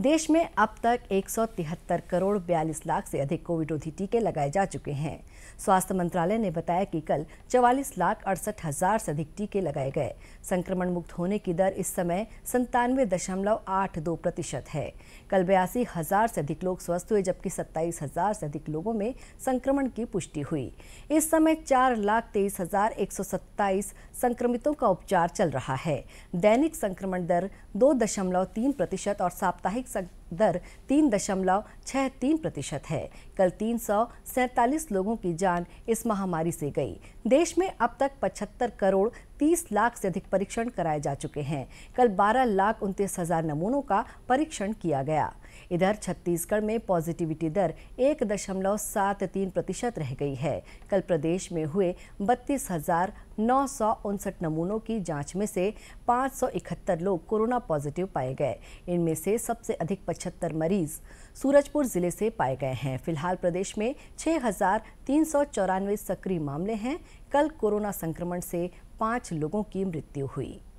देश में अब तक एक करोड़ बयालीस लाख से अधिक कोविड रोधी टीके लगाए जा चुके हैं स्वास्थ्य मंत्रालय ने बताया कि कल चवालीस लाख अड़सठ हजार से अधिक टीके लगाए गए संक्रमण मुक्त होने की दर इस समय संतानवे दशमलव आठ दो प्रतिशत है कल बयासी हजार से अधिक लोग स्वस्थ हुए जबकि सत्ताईस हजार से अधिक लोगों में संक्रमण की पुष्टि हुई इस समय चार लाख तेईस हजार एक सौ सत्ताईस संक्रमितों का उपचार चल रहा है दैनिक संक्रमण दर दो दशमलव तीन प्रतिशत और साप्ताहिक देख सकते दर तीन दशमलव छः तीन प्रतिशत है कल तीन सौ सैतालीस लोगों की जान इस महामारी से गई देश में अब तक पचहत्तर करोड़ तीस लाख से अधिक परीक्षण कराए जा चुके हैं कल बारह लाख उनतीस हजार नमूनों का परीक्षण किया गया इधर छत्तीसगढ़ में पॉजिटिविटी दर एक दशमलव सात तीन प्रतिशत रह गई है कल प्रदेश में हुए बत्तीस हजार नौ सौ उनसठ नमूनों की जांच में से पाँच सौ इकहत्तर लोग कोरोना पॉजिटिव पाए गए इनमें से सबसे अधिक पचहत्तर मरीज सूरजपुर जिले से पाए गए हैं फिलहाल प्रदेश में छः हजार तीन सौ चौरानवे सक्रिय मामले हैं कल कोरोना संक्रमण से पाँच लोगों की मृत्यु हुई